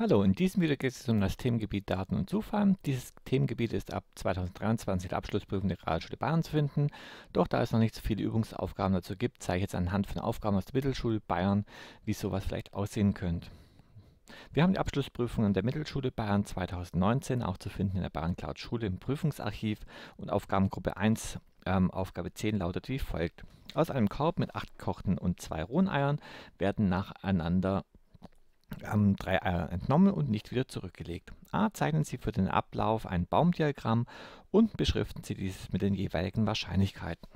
Hallo, in diesem Video geht es um das Themengebiet Daten und Suchfarm. Dieses Themengebiet ist ab 2023 der Abschlussprüfung der Realschule Bayern zu finden. Doch da es noch nicht so viele Übungsaufgaben dazu gibt, zeige ich jetzt anhand von Aufgaben aus der Mittelschule Bayern, wie sowas vielleicht aussehen könnte. Wir haben die Abschlussprüfungen der Mittelschule Bayern 2019 auch zu finden in der Bayern Cloud Schule im Prüfungsarchiv und Aufgabengruppe 1 ähm, Aufgabe 10 lautet wie folgt. Aus einem Korb mit acht gekochten und zwei rohen Eiern werden nacheinander haben drei Eier äh, entnommen und nicht wieder zurückgelegt. A zeichnen Sie für den Ablauf ein Baumdiagramm und beschriften Sie dieses mit den jeweiligen Wahrscheinlichkeiten.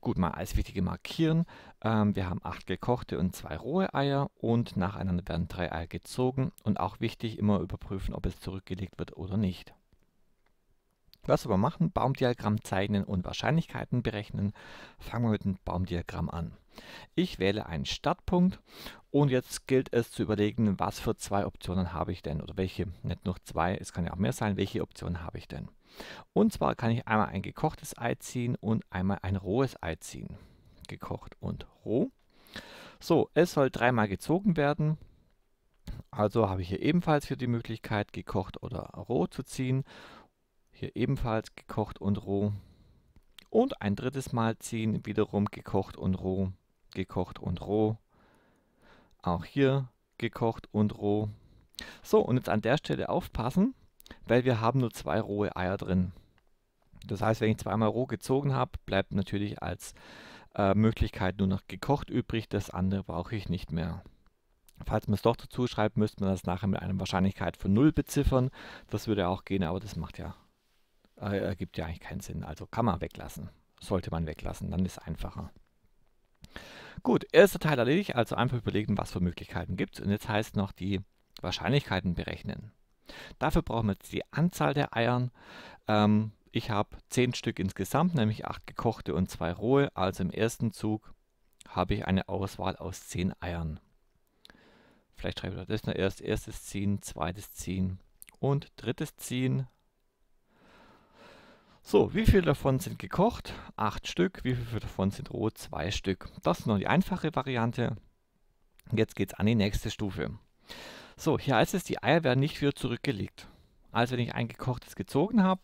Gut, mal als wichtige markieren. Ähm, wir haben acht gekochte und zwei rohe Eier und nacheinander werden drei Eier gezogen und auch wichtig immer überprüfen, ob es zurückgelegt wird oder nicht. Was wir machen, Baumdiagramm zeichnen und Wahrscheinlichkeiten berechnen. Fangen wir mit dem Baumdiagramm an. Ich wähle einen Startpunkt und jetzt gilt es zu überlegen, was für zwei Optionen habe ich denn oder welche, nicht nur zwei, es kann ja auch mehr sein, welche Optionen habe ich denn. Und zwar kann ich einmal ein gekochtes Ei ziehen und einmal ein rohes Ei ziehen. Gekocht und roh. So, es soll dreimal gezogen werden. Also habe ich hier ebenfalls hier die Möglichkeit, gekocht oder roh zu ziehen. Hier ebenfalls gekocht und roh. Und ein drittes Mal ziehen, wiederum gekocht und roh, gekocht und roh. Auch hier gekocht und roh. So, und jetzt an der Stelle aufpassen, weil wir haben nur zwei rohe Eier drin. Das heißt, wenn ich zweimal roh gezogen habe, bleibt natürlich als äh, Möglichkeit nur noch gekocht übrig, das andere brauche ich nicht mehr. Falls man es doch dazu schreibt, müsste man das nachher mit einer Wahrscheinlichkeit von 0 beziffern. Das würde auch gehen, aber das macht ja äh, ergibt äh, ja eigentlich keinen Sinn. Also kann man weglassen. Sollte man weglassen, dann ist es einfacher. Gut, erster Teil erledigt, also einfach überlegen, was für Möglichkeiten gibt es. Und jetzt heißt noch die Wahrscheinlichkeiten berechnen. Dafür brauchen wir jetzt die Anzahl der Eiern. Ähm, ich habe 10 Stück insgesamt, nämlich 8 gekochte und 2 rohe. Also im ersten Zug habe ich eine Auswahl aus 10 Eiern. Vielleicht schreibe ich das noch erst. Erstes ziehen, zweites ziehen und drittes ziehen so, wie viele davon sind gekocht? Acht Stück. Wie viele davon sind roh? Zwei Stück. Das ist noch die einfache Variante. Jetzt geht es an die nächste Stufe. So, hier heißt es, die Eier werden nicht wieder zurückgelegt. Also wenn ich ein gekochtes gezogen habe,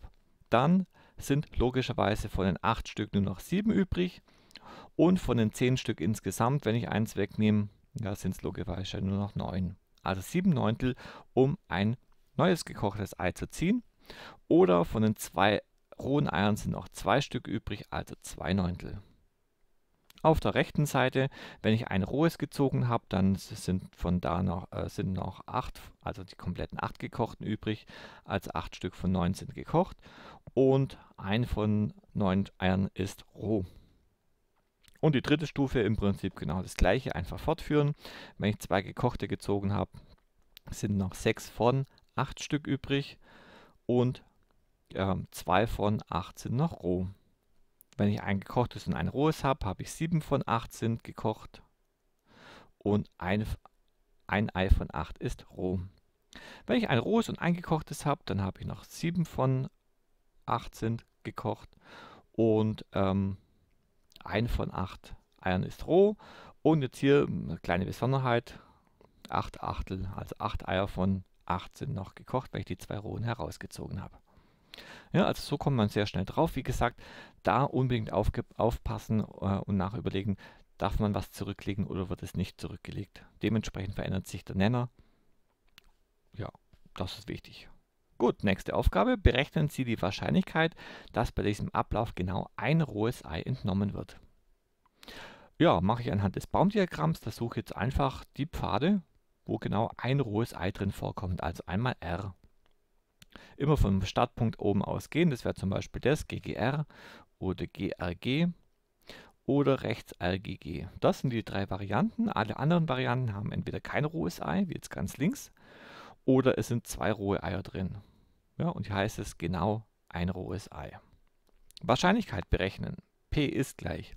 dann sind logischerweise von den acht Stück nur noch sieben übrig. Und von den zehn Stück insgesamt, wenn ich eins wegnehme, ja, sind es logischerweise nur noch neun. Also sieben Neuntel, um ein neues gekochtes Ei zu ziehen. Oder von den zwei rohen Eiern sind noch zwei Stück übrig, also zwei Neuntel. Auf der rechten Seite, wenn ich ein rohes gezogen habe, dann sind von da noch, äh, sind noch 8, also die kompletten acht gekochten übrig, also acht Stück von neun sind gekocht und ein von neun Eiern ist roh. Und die dritte Stufe im Prinzip genau das gleiche, einfach fortführen. Wenn ich zwei gekochte gezogen habe, sind noch sechs von acht Stück übrig und ähm, zwei von 18 noch roh. Wenn ich ein gekochtes und ein rohes habe, habe ich 7 von 18 gekocht und ein, ein Ei von 8 ist roh. Wenn ich ein rohes und ein gekochtes habe, dann habe ich noch 7 von 18 gekocht und ähm, ein von 8 Eiern ist roh. Und jetzt hier hm, eine kleine Besonderheit, 8 Achtel, also 8 Eier von 18 noch gekocht, weil ich die zwei rohen herausgezogen habe. Ja, also so kommt man sehr schnell drauf. Wie gesagt, da unbedingt aufpassen äh, und nachüberlegen, darf man was zurücklegen oder wird es nicht zurückgelegt. Dementsprechend verändert sich der Nenner. Ja, das ist wichtig. Gut, nächste Aufgabe. Berechnen Sie die Wahrscheinlichkeit, dass bei diesem Ablauf genau ein rohes Ei entnommen wird. Ja, mache ich anhand des Baumdiagramms. Da suche ich jetzt einfach die Pfade, wo genau ein rohes Ei drin vorkommt. Also einmal R immer vom Startpunkt oben ausgehen. Das wäre zum Beispiel das GGR oder GRG oder rechts RGG. Das sind die drei Varianten. Alle anderen Varianten haben entweder kein rohes Ei, wie jetzt ganz links, oder es sind zwei rohe Eier drin. Ja, und hier heißt es genau ein rohes Ei. Wahrscheinlichkeit berechnen. P ist gleich.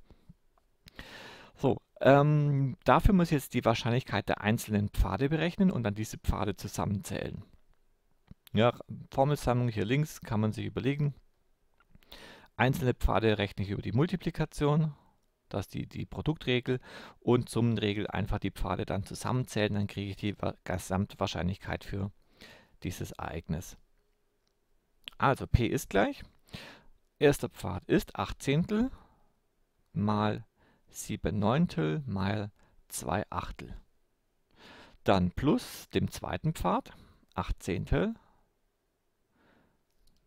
So, ähm, dafür muss ich jetzt die Wahrscheinlichkeit der einzelnen Pfade berechnen und dann diese Pfade zusammenzählen. Ja, Formelsammlung hier links kann man sich überlegen. Einzelne Pfade rechne ich über die Multiplikation, das ist die, die Produktregel, und Summenregel einfach die Pfade dann zusammenzählen, dann kriege ich die Gesamtwahrscheinlichkeit für dieses Ereignis. Also P ist gleich, erster Pfad ist 8 Zehntel mal 7 Neuntel mal 2 Achtel. Dann plus dem zweiten Pfad 8 Zehntel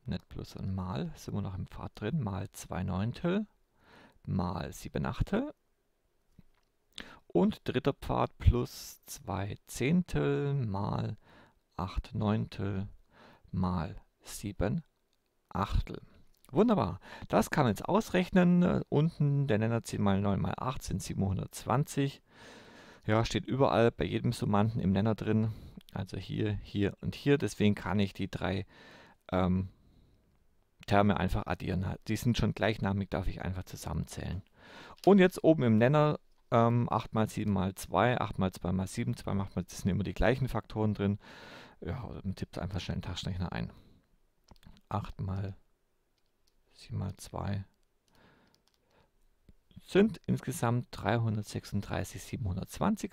nicht plus und Mal, sind wir noch im Pfad drin, mal 2 Neuntel, mal 7 Achtel und dritter Pfad plus 2 Zehntel mal 8 Neuntel mal 7 Achtel. Wunderbar, das kann man jetzt ausrechnen. Unten der Nenner 10 mal 9 mal 8 sind 720. Ja, steht überall bei jedem Summanden im Nenner drin. Also hier, hier und hier. Deswegen kann ich die drei ähm, Terme einfach addieren. Die sind schon gleichnamig, darf ich einfach zusammenzählen. Und jetzt oben im Nenner ähm, 8 mal 7 mal 2, 8 mal 2 mal 7, 2 macht man, das sind immer die gleichen Faktoren drin. Ja, dann tippt einfach schnell den Taschenrechner ein. 8 mal 7 mal 2 sind insgesamt 336 720.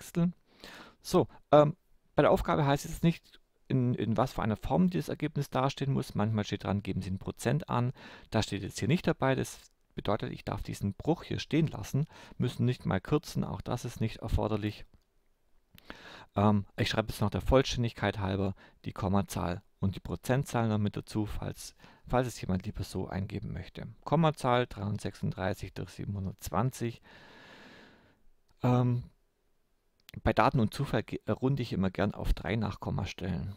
So, ähm, bei der Aufgabe heißt es nicht, in, in was für einer Form dieses Ergebnis dastehen muss. Manchmal steht dran, geben Sie ein Prozent an. Da steht jetzt hier nicht dabei. Das bedeutet, ich darf diesen Bruch hier stehen lassen, müssen nicht mal kürzen. Auch das ist nicht erforderlich. Ähm, ich schreibe jetzt noch der Vollständigkeit halber die Kommazahl und die Prozentzahl noch mit dazu, falls, falls es jemand lieber so eingeben möchte. Kommazahl 336 durch 720. Ähm, bei Daten und Zufall äh, runde ich immer gern auf drei Nachkommastellen.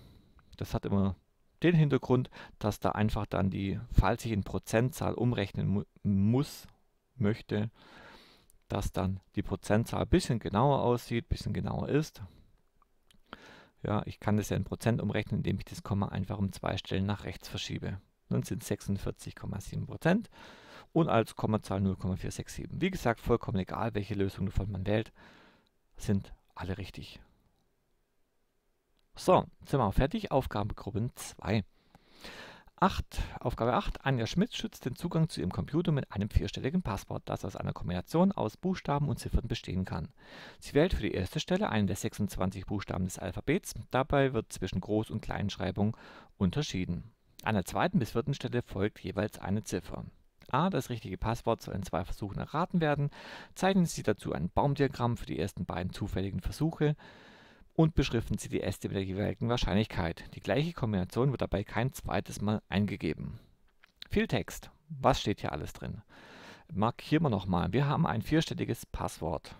Das hat immer den Hintergrund, dass da einfach dann die, falls ich in Prozentzahl umrechnen mu muss, möchte, dass dann die Prozentzahl ein bisschen genauer aussieht, ein bisschen genauer ist. Ja, ich kann das ja in Prozent umrechnen, indem ich das Komma einfach um zwei Stellen nach rechts verschiebe. Dann sind 46,7 Prozent und als Kommazahl 0,467. Wie gesagt, vollkommen egal, welche Lösung davon man wählt, sind alle richtig. So, sind wir auch fertig. Aufgabengruppen 2. 8, Aufgabe 8. Anja Schmidt schützt den Zugang zu ihrem Computer mit einem vierstelligen Passwort, das aus einer Kombination aus Buchstaben und Ziffern bestehen kann. Sie wählt für die erste Stelle einen der 26 Buchstaben des Alphabets. Dabei wird zwischen Groß- und Kleinschreibung unterschieden. An der zweiten bis vierten Stelle folgt jeweils eine Ziffer a das richtige Passwort soll in zwei Versuchen erraten werden. Zeichnen Sie dazu ein Baumdiagramm für die ersten beiden zufälligen Versuche und beschriften Sie die Äste mit der jeweiligen Wahrscheinlichkeit. Die gleiche Kombination wird dabei kein zweites Mal eingegeben. Viel Text. Was steht hier alles drin? Markieren wir nochmal. Wir haben ein vierstelliges Passwort.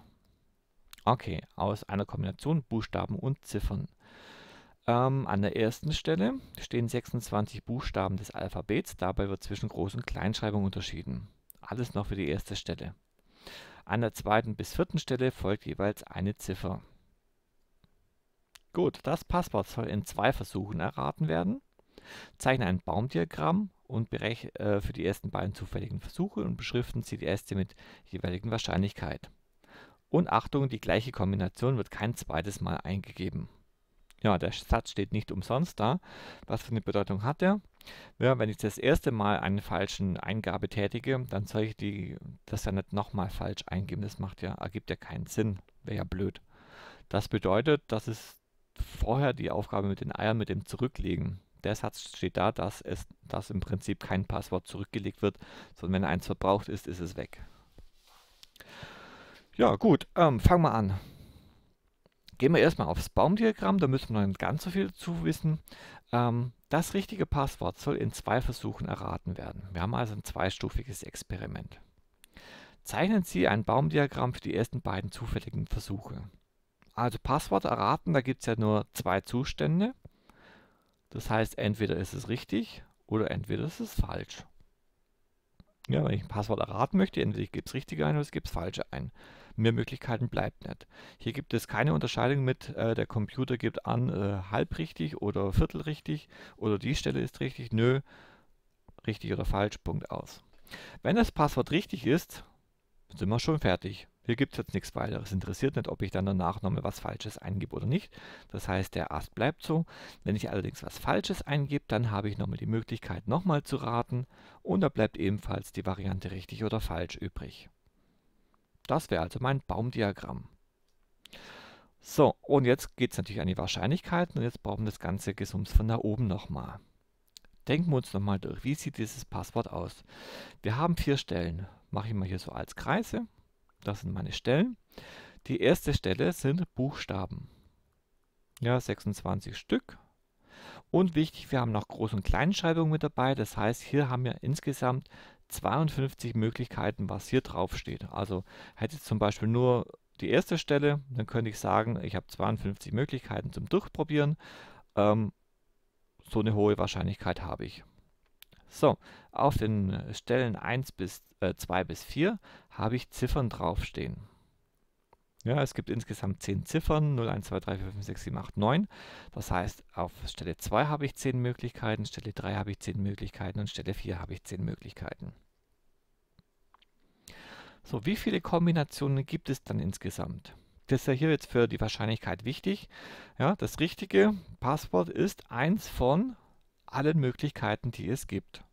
Okay, aus einer Kombination Buchstaben und Ziffern. Ähm, an der ersten Stelle stehen 26 Buchstaben des Alphabets. Dabei wird zwischen Groß- und Kleinschreibung unterschieden. Alles noch für die erste Stelle. An der zweiten bis vierten Stelle folgt jeweils eine Ziffer. Gut, das Passwort soll in zwei Versuchen erraten werden. Zeichne ein Baumdiagramm und äh, für die ersten beiden zufälligen Versuche und beschriften Sie die erste mit jeweiligen Wahrscheinlichkeit. Und Achtung, die gleiche Kombination wird kein zweites Mal eingegeben. Ja, der Satz steht nicht umsonst da. Was für eine Bedeutung hat er? Ja, wenn ich das erste Mal eine falsche Eingabe tätige, dann soll ich die, das ja nicht nochmal falsch eingeben. Das macht ja, ergibt ja keinen Sinn. Wäre ja blöd. Das bedeutet, dass es vorher die Aufgabe mit den Eiern mit dem Zurücklegen. Der Satz steht da, dass, es, dass im Prinzip kein Passwort zurückgelegt wird, sondern wenn eins verbraucht ist, ist es weg. Ja, gut, ähm, fangen wir an. Gehen wir erstmal aufs Baumdiagramm, da müssen wir noch nicht ganz so viel zu wissen. Ähm, das richtige Passwort soll in zwei Versuchen erraten werden. Wir haben also ein zweistufiges Experiment. Zeichnen Sie ein Baumdiagramm für die ersten beiden zufälligen Versuche. Also Passwort erraten, da gibt es ja nur zwei Zustände. Das heißt, entweder ist es richtig oder entweder ist es falsch. Ja, wenn ich ein Passwort erraten möchte, entweder ich gebe es richtig ein oder es gibt es falsche ein mehr Möglichkeiten bleibt nicht. Hier gibt es keine Unterscheidung mit, äh, der Computer gibt an, äh, halb richtig oder viertel richtig oder die Stelle ist richtig, nö, richtig oder falsch, Punkt aus. Wenn das Passwort richtig ist, sind wir schon fertig. Hier gibt es jetzt nichts weiteres. Interessiert nicht, ob ich dann danach nochmal was Falsches eingebe oder nicht. Das heißt, der Ast bleibt so. Wenn ich allerdings was Falsches eingebe, dann habe ich nochmal die Möglichkeit, nochmal zu raten. Und da bleibt ebenfalls die Variante richtig oder falsch übrig. Das wäre also mein Baumdiagramm. So, und jetzt geht es natürlich an die Wahrscheinlichkeiten und jetzt brauchen wir das ganze Gesums von da oben nochmal. Denken wir uns nochmal durch, wie sieht dieses Passwort aus? Wir haben vier Stellen. Mache ich mal hier so als Kreise. Das sind meine Stellen. Die erste Stelle sind Buchstaben. Ja, 26 Stück. Und wichtig, wir haben noch Groß- und Kleinschreibung mit dabei. Das heißt, hier haben wir insgesamt 52 Möglichkeiten, was hier drauf steht. Also hätte ich zum Beispiel nur die erste Stelle, dann könnte ich sagen, ich habe 52 Möglichkeiten zum Durchprobieren. Ähm, so eine hohe Wahrscheinlichkeit habe ich. So, auf den Stellen 1 bis äh, 2 bis 4 habe ich Ziffern draufstehen. Ja, es gibt insgesamt 10 Ziffern, 0, 1, 2, 3, 4, 5, 6, 7, 8, 9. Das heißt, auf Stelle 2 habe ich 10 Möglichkeiten, Stelle 3 habe ich 10 Möglichkeiten und Stelle 4 habe ich 10 Möglichkeiten. So, wie viele Kombinationen gibt es dann insgesamt? Das ist ja hier jetzt für die Wahrscheinlichkeit wichtig. Ja, das richtige Passwort ist eins von allen Möglichkeiten, die es gibt.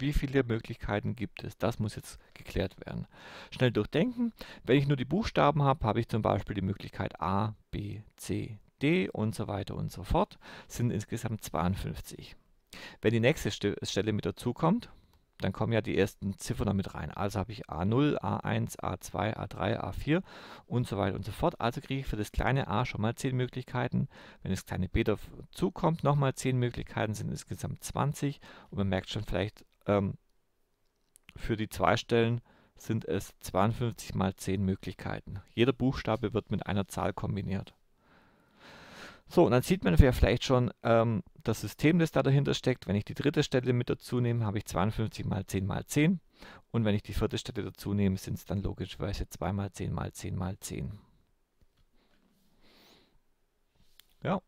Wie viele Möglichkeiten gibt es? Das muss jetzt geklärt werden. Schnell durchdenken. Wenn ich nur die Buchstaben habe, habe ich zum Beispiel die Möglichkeit A, B, C, D und so weiter und so fort. Das sind insgesamt 52. Wenn die nächste Stelle mit dazu kommt, dann kommen ja die ersten Ziffern damit rein. Also habe ich A0, A1, A2, A3, A4 und so weiter und so fort. Also kriege ich für das kleine a schon mal 10 Möglichkeiten. Wenn das kleine b dazu kommt, nochmal 10 Möglichkeiten, sind insgesamt 20. Und man merkt schon, vielleicht ähm, für die zwei Stellen sind es 52 mal 10 Möglichkeiten. Jeder Buchstabe wird mit einer Zahl kombiniert. So, und dann sieht man ja vielleicht schon ähm, das System, das da dahinter steckt. Wenn ich die dritte Stelle mit dazu nehme, habe ich 52 mal 10 mal 10. Und wenn ich die vierte Stelle dazu nehme, sind es dann logischerweise 2 mal 10 mal 10 mal 10. Ja,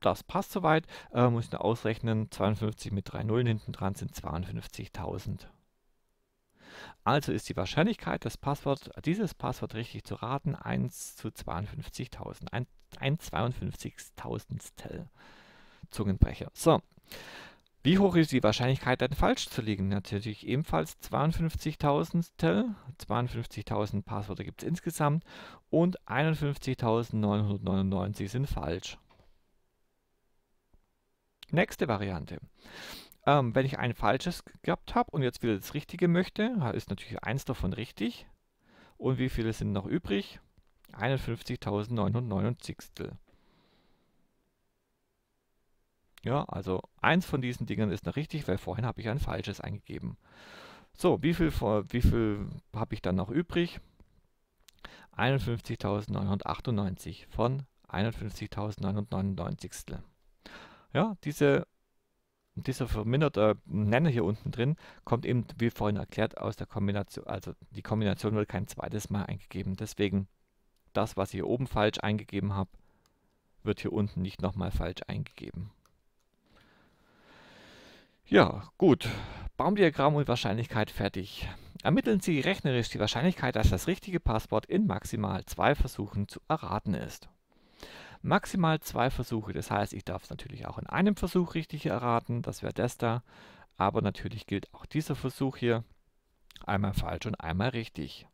das passt soweit. Äh, muss ich nur ausrechnen, 52 mit 3 Nullen hinten dran sind 52.000. Also ist die Wahrscheinlichkeit, das Passwort, dieses Passwort richtig zu raten, 1 zu 52.000. Ein, 52.000stel. Zungenbrecher. So. Wie hoch ist die Wahrscheinlichkeit, dann falsch zu liegen? Natürlich ebenfalls 52.000stel. 52.000 Passwörter gibt es insgesamt und 51.999 sind falsch. Nächste Variante. Ähm, wenn ich ein falsches gehabt habe und jetzt wieder das Richtige möchte, ist natürlich eins davon richtig. Und wie viele sind noch übrig? 51.999. Ja, also eins von diesen Dingern ist noch richtig, weil vorhin habe ich ein falsches eingegeben. So, wie viel, wie viel habe ich dann noch übrig? 51.998 von 51.999. Ja, diese, dieser verminderte Nenner hier unten drin kommt eben, wie vorhin erklärt, aus der Kombination, also die Kombination wird kein zweites Mal eingegeben. Deswegen das, was ich hier oben falsch eingegeben habe, wird hier unten nicht nochmal falsch eingegeben. Ja, gut. Baumdiagramm und Wahrscheinlichkeit fertig. Ermitteln Sie rechnerisch die Wahrscheinlichkeit, dass das richtige Passwort in maximal zwei Versuchen zu erraten ist maximal zwei Versuche. Das heißt, ich darf es natürlich auch in einem Versuch richtig erraten, das wäre das da. Aber natürlich gilt auch dieser Versuch hier einmal falsch und einmal richtig.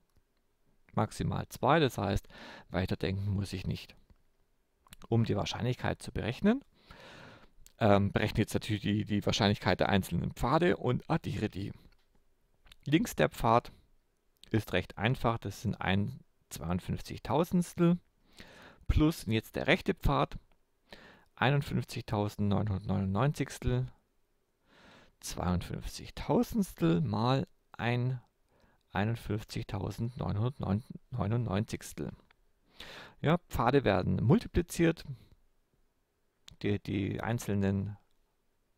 Maximal zwei, das heißt, weiterdenken muss ich nicht. Um die Wahrscheinlichkeit zu berechnen, ähm, berechne jetzt natürlich die, die Wahrscheinlichkeit der einzelnen Pfade und addiere die. Links der Pfad ist recht einfach, das sind 1,52 Tausendstel plus, jetzt der rechte Pfad, 51.999, 52.000 mal ein 51.999. Ja, Pfade werden multipliziert, die, die einzelnen,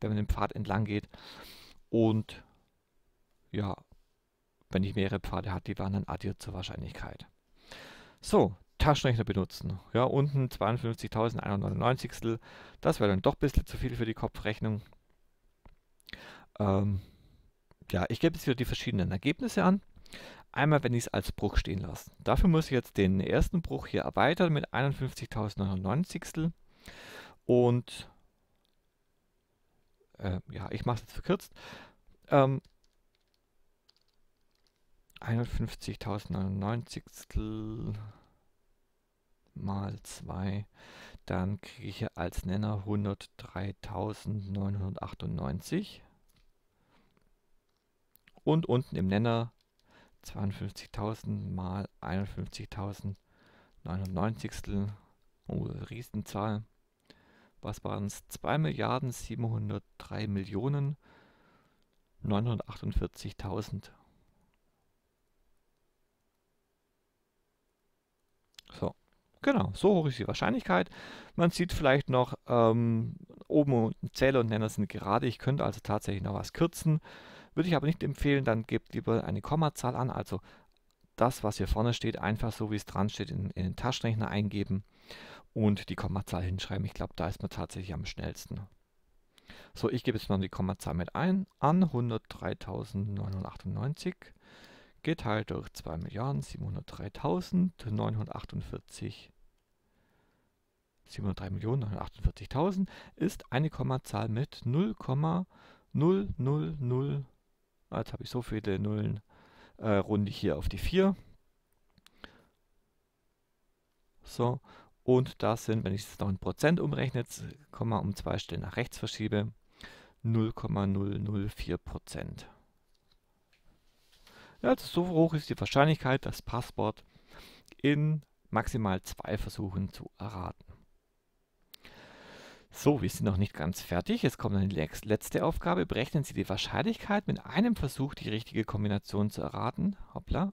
wenn man den Pfad entlang geht. Und ja, wenn ich mehrere Pfade hatte, die waren dann addiert zur Wahrscheinlichkeit. So, Taschenrechner benutzen. Ja, unten 52.199. Das wäre dann doch ein bisschen zu viel für die Kopfrechnung. Ähm, ja, ich gebe jetzt wieder die verschiedenen Ergebnisse an. Einmal, wenn ich es als Bruch stehen lasse. Dafür muss ich jetzt den ersten Bruch hier erweitern mit 51.099. Und äh, ja, ich mache es jetzt verkürzt. Ähm, 51.099 mal 2, dann kriege ich als Nenner 103.998 und unten im Nenner 52.000 mal 51.099, oh, Riesenzahl. Was waren es? 2 Milliarden 703 Millionen Genau, so hoch ist die Wahrscheinlichkeit. Man sieht vielleicht noch ähm, oben Zähler und Nenner sind gerade. Ich könnte also tatsächlich noch was kürzen. Würde ich aber nicht empfehlen, dann gebt lieber eine Kommazahl an, also das, was hier vorne steht, einfach so wie es dran steht, in, in den Taschenrechner eingeben und die Kommazahl hinschreiben. Ich glaube, da ist man tatsächlich am schnellsten. So, ich gebe jetzt mal die Kommazahl mit ein an 103.998 geteilt durch 2.703.948.000 ist eine Kommazahl mit 0,000. Jetzt habe ich so viele Nullen, äh, runde ich hier auf die 4. So, und das sind, wenn ich es noch in Prozent umrechne, Komma um zwei Stellen nach rechts verschiebe, 0,004 Prozent. Also so hoch ist die Wahrscheinlichkeit, das Passwort in maximal zwei Versuchen zu erraten. So, wir sind noch nicht ganz fertig. Jetzt kommt dann die letzte Aufgabe. Berechnen Sie die Wahrscheinlichkeit, mit einem Versuch die richtige Kombination zu erraten. Hoppla,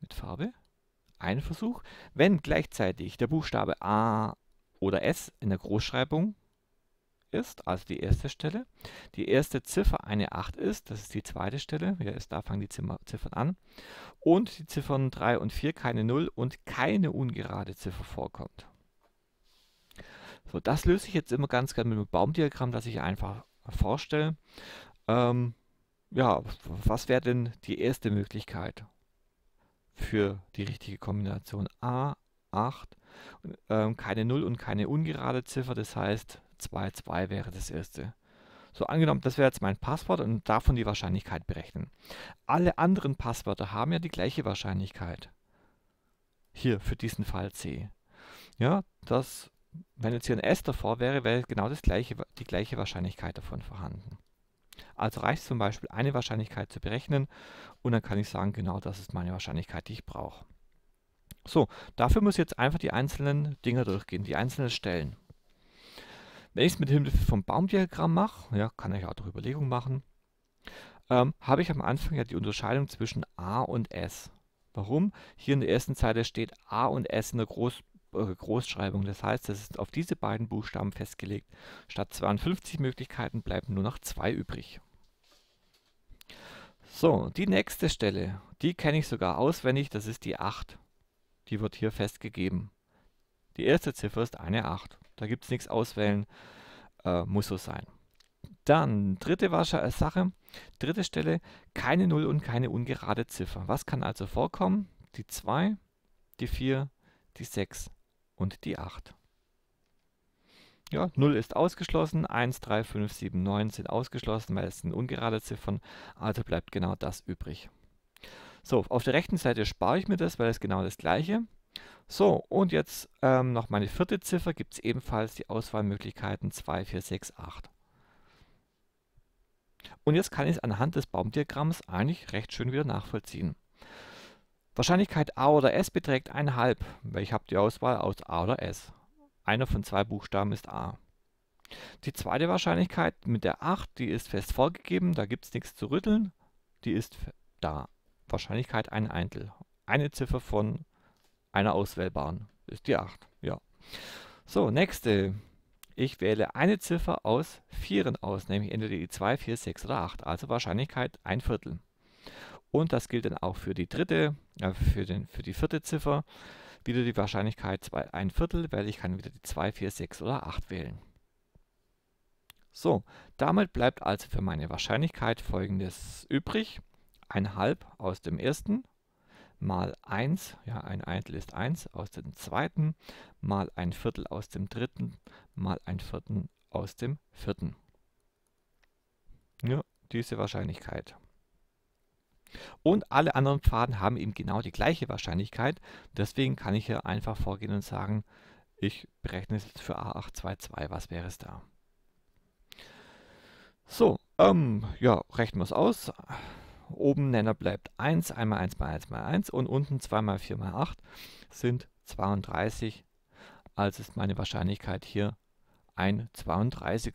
mit Farbe. Ein Versuch. Wenn gleichzeitig der Buchstabe A oder S in der Großschreibung ist, also die erste Stelle. Die erste Ziffer eine 8 ist, das ist die zweite Stelle. Wieder ist, da fangen die Ziffern an. Und die Ziffern 3 und 4 keine 0 und keine ungerade Ziffer vorkommt. So, das löse ich jetzt immer ganz gerne mit einem Baumdiagramm, das ich einfach vorstelle. Ähm, ja, was wäre denn die erste Möglichkeit für die richtige Kombination? A, 8, ähm, keine 0 und keine ungerade Ziffer, das heißt, 2,2 wäre das erste. So angenommen, das wäre jetzt mein Passwort und davon die Wahrscheinlichkeit berechnen. Alle anderen Passwörter haben ja die gleiche Wahrscheinlichkeit. Hier für diesen Fall C. Ja, das, wenn jetzt hier ein S davor wäre, wäre genau das gleiche, die gleiche Wahrscheinlichkeit davon vorhanden. Also reicht es zum Beispiel eine Wahrscheinlichkeit zu berechnen und dann kann ich sagen, genau das ist meine Wahrscheinlichkeit, die ich brauche. So, dafür muss ich jetzt einfach die einzelnen Dinger durchgehen, die einzelnen Stellen. Wenn ich es mit Hilfe vom Baumdiagramm mache, ja, kann ich auch durch Überlegung machen, ähm, habe ich am Anfang ja die Unterscheidung zwischen A und S. Warum? Hier in der ersten Zeile steht A und S in der Groß, äh, Großschreibung. Das heißt, das ist auf diese beiden Buchstaben festgelegt. Statt 52 Möglichkeiten bleiben nur noch zwei übrig. So, die nächste Stelle, die kenne ich sogar auswendig, das ist die 8. Die wird hier festgegeben. Die erste Ziffer ist eine 8. Da gibt es nichts auswählen. Äh, muss so sein. Dann dritte Sache, dritte Stelle, keine Null und keine ungerade Ziffer. Was kann also vorkommen? Die 2, die 4, die 6 und die 8. Ja, 0 ist ausgeschlossen, 1, 3, 5, 7, 9 sind ausgeschlossen, weil es sind ungerade Ziffern, also bleibt genau das übrig. So, auf der rechten Seite spare ich mir das, weil es genau das gleiche. ist. So, und jetzt ähm, noch meine vierte Ziffer, gibt es ebenfalls die Auswahlmöglichkeiten 2, 4, 6, 8. Und jetzt kann ich es anhand des Baumdiagramms eigentlich recht schön wieder nachvollziehen. Wahrscheinlichkeit A oder S beträgt 1,5, weil ich habe die Auswahl aus A oder S. Einer von zwei Buchstaben ist A. Die zweite Wahrscheinlichkeit mit der 8, die ist fest vorgegeben, da gibt es nichts zu rütteln, die ist da. Wahrscheinlichkeit ein Eintel. Eine Ziffer von einer auswählbaren. Ist die 8, ja. So, nächste. Ich wähle eine Ziffer aus Vieren aus, nämlich entweder die 2, 4, 6 oder 8, also Wahrscheinlichkeit ein Viertel. Und das gilt dann auch für die dritte, äh, für, den, für die vierte Ziffer. Wieder die Wahrscheinlichkeit 2, ein Viertel, weil ich kann wieder die 2, 4, 6 oder 8 wählen. So, damit bleibt also für meine Wahrscheinlichkeit folgendes übrig. Ein halb aus dem ersten mal 1, ja ein Eintel ist 1 aus dem zweiten, mal ein Viertel aus dem dritten, mal ein Viertel aus dem vierten. Ja, diese Wahrscheinlichkeit. Und alle anderen Pfaden haben eben genau die gleiche Wahrscheinlichkeit. Deswegen kann ich hier einfach vorgehen und sagen, ich berechne es jetzt für A822, was wäre es da? So, ähm, ja, rechnen wir es aus oben Nenner bleibt 1, einmal 1 mal 1 mal 1 und unten 2 mal 4 mal 8 sind 32. Also ist meine Wahrscheinlichkeit hier ein 32.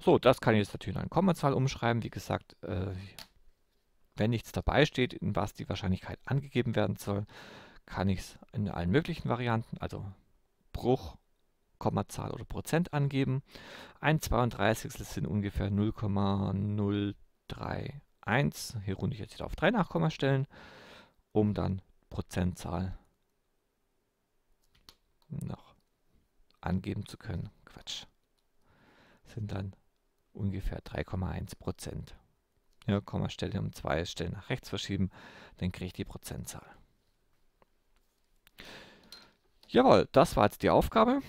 So, das kann ich jetzt natürlich noch in Kommazahl umschreiben. Wie gesagt, äh, wenn nichts dabei steht, in was die Wahrscheinlichkeit angegeben werden soll, kann ich es in allen möglichen Varianten, also Bruch, Kommazahl oder Prozent angeben. Ein 32. sind ungefähr 0,0 3, 1. Hier runde ich jetzt wieder auf 3 Nachkommastellen, um dann Prozentzahl noch angeben zu können. Quatsch. Sind dann ungefähr 3,1 Prozent. Ja, Kommastelle um 2 Stellen nach rechts verschieben, dann kriege ich die Prozentzahl. Jawohl, das war jetzt die Aufgabe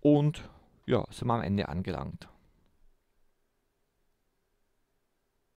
und ja, sind wir am Ende angelangt.